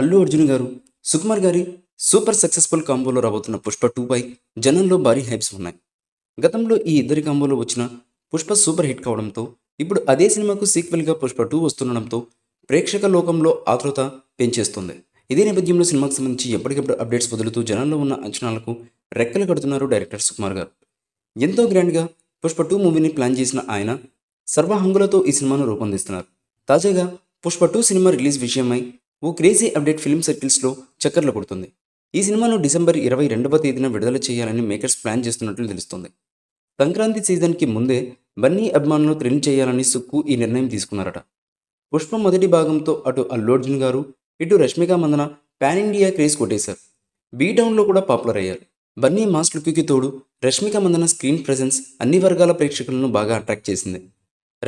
అల్లు అర్జున్ గారు సుకుమార్ గారి super successful కాంబోలో రాబోతున్న పుష్ప టూపై జనంలో భారీ హైప్స్ ఉన్నాయి గతంలో ఈ ఇద్దరి కాంబోలో వచ్చిన పుష్ప సూపర్ హిట్ కావడంతో ఇప్పుడు అదే సినిమాకు సీక్వెల్గా పుష్ప టూ వస్తుండడంతో ప్రేక్షక లోకంలో ఆతృత పెంచేస్తుంది ఇదే నేపథ్యంలో సినిమాకు సంబంధించి ఎప్పటికప్పుడు అప్డేట్స్ వదులుతూ జనంలో ఉన్న అంచనాలకు రెక్కలు కడుతున్నారు డైరెక్టర్ సుకుమార్ గారు ఎంతో గ్రాండ్గా పుష్ప టూ మూవీని ప్లాన్ చేసిన ఆయన సర్వహంగులతో ఈ సినిమాను రూపొందిస్తున్నారు తాజాగా పుష్ప టూ సినిమా రిలీజ్ విషయమై ఓ క్రేజీ అప్డేట్ ఫిల్మ్ సర్కిల్స్లో చక్కర్లు కొడుతుంది ఈ సినిమాను డిసెంబర్ ఇరవై రెండవ తేదీన విడుదల చేయాలని మేకర్స్ ప్లాన్ చేస్తున్నట్లు తెలుస్తుంది సంక్రాంతి సీజన్కి ముందే బన్నీ అభిమానులు థ్రిల్ చేయాలని సుక్కు ఈ నిర్ణయం తీసుకున్నారట పుష్ప మొదటి భాగంతో అటు అల్లుర్జున్ గారు ఇటు Rashmika Mandanna pan India craze కొట్టేశారు బీ టౌన్లో కూడా పాపులర్ అయ్యారు బన్నీ మాస్ లుక్కి తోడు రష్మిక మందన స్క్రీన్ ప్రజెన్స్ అన్ని వర్గాల ప్రేక్షకులను బాగా అట్రాక్ట్ చేసింది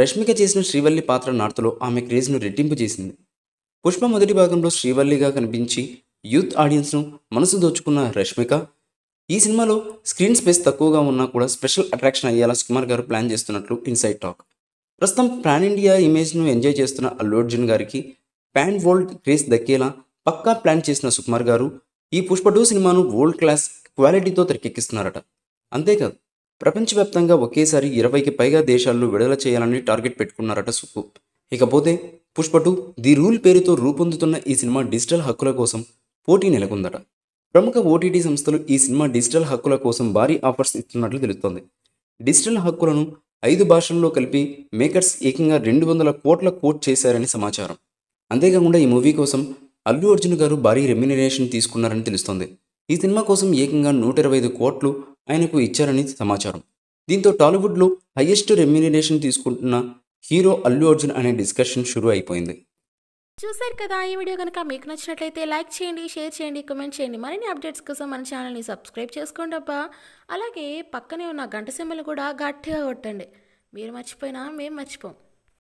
రష్మిక చేసిన శ్రీవల్లి పాత్ర నార్తలో ఆమె క్రేజ్ను రెట్టింపు చేసింది పుష్ప మొదటి భాగంలో శ్రీవల్లిగా కనిపించి యూత్ ఆడియన్స్ను మనసు దోచుకున్న రష్మిక ఈ సినిమాలో స్క్రీన్ స్పేస్ తక్కువగా ఉన్నా కూడా స్పెషల్ అట్రాక్షన్ అయ్యేలా సుకుమార్ గారు ప్లాన్ చేస్తున్నట్లు ఇన్సైడ్ టాక్ ప్రస్తుతం ప్లాన్ ఇండియా ఇమేజ్ను ఎంజాయ్ చేస్తున్న అల్లు అర్జున్ గారికి ప్యాన్ వరల్డ్ క్రేజ్ దక్కేలా పక్కా ప్లాన్ చేసిన సుకుమార్ గారు ఈ పుష్ప టూ సినిమాను వరల్డ్ క్లాస్ క్వాలిటీతో తెరకెక్కిస్తున్నారట అంతేకాదు ప్రపంచవ్యాప్తంగా ఒకేసారి ఇరవైకి పైగా దేశాల్లో విడుదల చేయాలని టార్గెట్ పెట్టుకున్నారట సుకు ఇకపోతే పుష్పటు ది రూల్ పేరుతో రూపొందుతున్న ఈ సినిమా డిజిటల్ హక్కుల కోసం పోటీ నెలకొందట ప్రముఖ ఓటీటీ సంస్థలు ఈ సినిమా డిజిటల్ హక్కుల కోసం భారీ ఆఫర్స్ ఇస్తున్నట్లు తెలుస్తోంది డిజిటల్ హక్కులను ఐదు భాషల్లో కలిపి మేకర్స్ ఏకంగా రెండు వందల కోట్ల కోట్ చేశారని సమాచారం అంతేకాకుండా ఈ మూవీ కోసం అల్లు అర్జున్ గారు భారీ రెమ్యునరేషన్ తీసుకున్నారని తెలుస్తోంది ఈ సినిమా కోసం ఏకంగా నూట ఇరవై ఐదు కోట్లు ఆయనకు ఇచ్చారని సమాచారం దీంతో టాలీవుడ్లో హయ్యెస్ట్ రెమ్యునరేషన్ తీసుకుంటున్న హీరో అల్లు అర్జున్ అనే డిస్కషన్ షురూ అయిపోయింది చూసారు కదా ఈ వీడియో కనుక మీకు నచ్చినట్లయితే లైక్ చేయండి షేర్ చేయండి కమెంట్ చేయండి మరిన్ని అప్డేట్స్ కోసం మన ఛానల్ని సబ్స్క్రైబ్ చేసుకోండి అబ్బా అలాగే పక్కనే ఉన్న గంట సింబల్ కూడా గట్టిగా కొట్టండి మీరు మర్చిపోయినా మేము మర్చిపోం